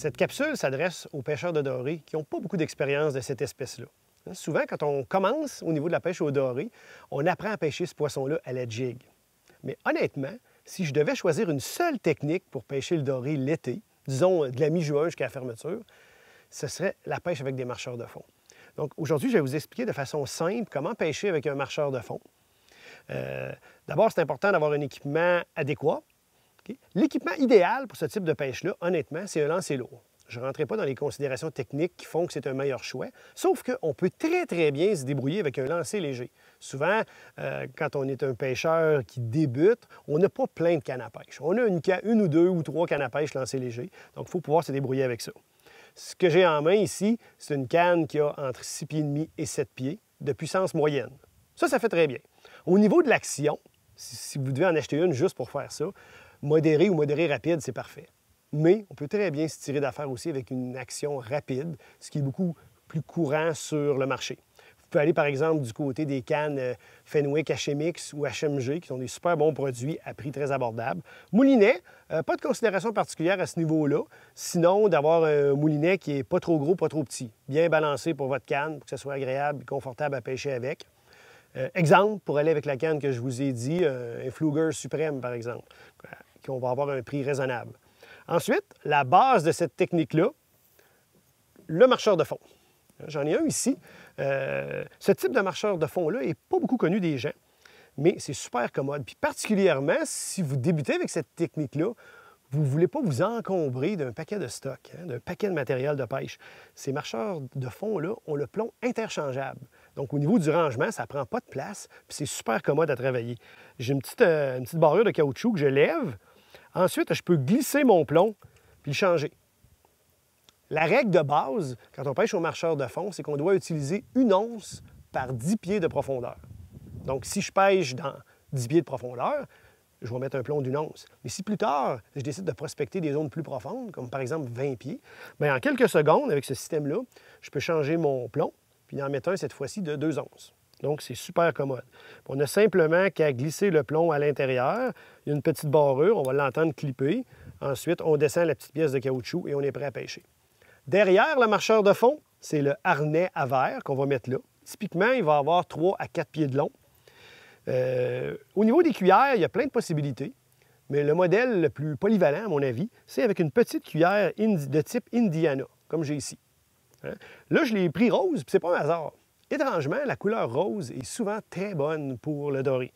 Cette capsule s'adresse aux pêcheurs de doré qui n'ont pas beaucoup d'expérience de cette espèce-là. Hein, souvent, quand on commence au niveau de la pêche au doré, on apprend à pêcher ce poisson-là à la jig. Mais honnêtement, si je devais choisir une seule technique pour pêcher le doré l'été, disons euh, de la mi-juin jusqu'à la fermeture, ce serait la pêche avec des marcheurs de fond. Donc aujourd'hui, je vais vous expliquer de façon simple comment pêcher avec un marcheur de fond. Euh, d'abord, c'est important d'avoir un équipement adéquat, L'équipement idéal pour ce type de pêche-là, honnêtement, c'est un lancer lourd. Je ne rentrerai pas dans les considérations techniques qui font que c'est un meilleur choix, sauf qu'on peut très, très bien se débrouiller avec un lancer léger. Souvent, euh, quand on est un pêcheur qui débute, on n'a pas plein de cannes à pêche. On a une, ou deux ou trois cannes à pêche lancées léger, donc il faut pouvoir se débrouiller avec ça. Ce que j'ai en main ici, c'est une canne qui a entre 6 pieds et demi et 7 pieds de puissance moyenne. Ça, ça fait très bien. Au niveau de l'action, si vous devez en acheter une juste pour faire ça, modéré ou modéré rapide, c'est parfait. Mais on peut très bien se tirer d'affaires aussi avec une action rapide, ce qui est beaucoup plus courant sur le marché. Vous pouvez aller par exemple du côté des cannes euh, Fenwick HMX ou HMG, qui sont des super bons produits à prix très abordable. Moulinet, euh, pas de considération particulière à ce niveau-là, sinon d'avoir un moulinet qui est pas trop gros, pas trop petit, bien balancé pour votre canne, pour que ce soit agréable et confortable à pêcher avec. Euh, exemple, pour aller avec la canne que je vous ai dit, un Fluger Suprême par exemple on va avoir un prix raisonnable. Ensuite, la base de cette technique-là, le marcheur de fond. J'en ai un ici. Euh, ce type de marcheur de fond-là n'est pas beaucoup connu des gens, mais c'est super commode. Puis particulièrement, si vous débutez avec cette technique-là, vous ne voulez pas vous encombrer d'un paquet de stock, hein, d'un paquet de matériel de pêche. Ces marcheurs de fond-là ont le plomb interchangeable. Donc, au niveau du rangement, ça ne prend pas de place, puis c'est super commode à travailler. J'ai une petite, euh, une petite barrure de caoutchouc que je lève, Ensuite, je peux glisser mon plomb puis le changer. La règle de base, quand on pêche au marcheur de fond, c'est qu'on doit utiliser une once par 10 pieds de profondeur. Donc, si je pêche dans 10 pieds de profondeur, je vais mettre un plomb d'une once. Mais si plus tard, je décide de prospecter des zones plus profondes, comme par exemple 20 pieds, bien, en quelques secondes, avec ce système-là, je peux changer mon plomb, puis en mettre un cette fois-ci de deux onces. Donc, c'est super commode. On a simplement qu'à glisser le plomb à l'intérieur. Il y a une petite barrure, on va l'entendre clipper. Ensuite, on descend la petite pièce de caoutchouc et on est prêt à pêcher. Derrière le marcheur de fond, c'est le harnais à verre qu'on va mettre là. Typiquement, il va avoir 3 à 4 pieds de long. Euh, au niveau des cuillères, il y a plein de possibilités. Mais le modèle le plus polyvalent, à mon avis, c'est avec une petite cuillère de type Indiana, comme j'ai ici. Hein. Là, je l'ai pris rose, puis c'est pas un hasard. Étrangement, la couleur rose est souvent très bonne pour le doré.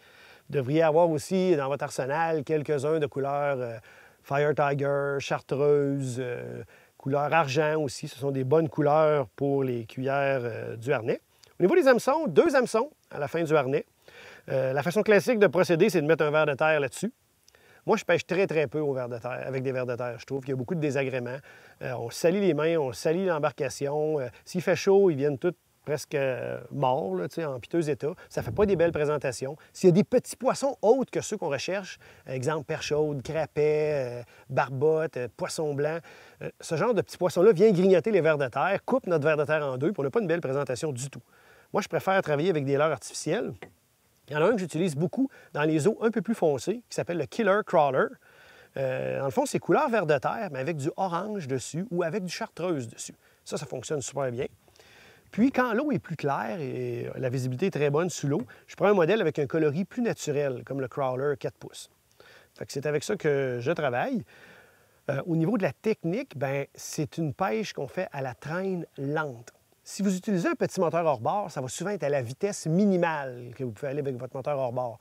Vous devriez avoir aussi dans votre arsenal quelques-uns de couleurs euh, Fire Tiger, Chartreuse, euh, couleur argent aussi. Ce sont des bonnes couleurs pour les cuillères euh, du harnais. Au niveau des hameçons, deux hameçons à la fin du harnais. la façon classique de procéder, c'est de mettre un verre de terre là-dessus. Moi, je pêche très, très peu au verre de terre, avec des verres de terre. Je trouve qu'il y a beaucoup de désagréments. on salit les mains, on salit l'embarcation. S'il fait chaud, ils viennent tous presque euh, mort, en piteux état. Ça ne fait pas des belles présentations. S'il y a des petits poissons autres que ceux qu'on recherche, exemple perchaude, crapet, euh, barbotte, euh, poisson blanc, ce genre de petits poissons-là vient grignoter les vers de terre, coupe notre vers de terre en deux, pour on n'a pas une belle présentation du tout. Moi, je préfère travailler avec des leurres artificielles. Il y en a un que j'utilise beaucoup dans les eaux un peu plus foncées, qui s'appelle le Killer Crawler. En le fond, c'est couleur vert de terre, mais avec du orange dessus ou avec du chartreuse dessus. Ça, ça fonctionne super bien. Puis, quand l'eau est plus claire et la visibilité est très bonne sous l'eau, je prends un modèle avec un coloris plus naturel, comme le crawler 4 pouces. c'est avec ça que je travaille. Euh, au niveau de la technique, ben, c'est une pêche qu'on fait à la traîne lente. Si vous utilisez un petit moteur hors-bord, ça va souvent être à la vitesse minimale que vous pouvez aller avec votre moteur hors-bord.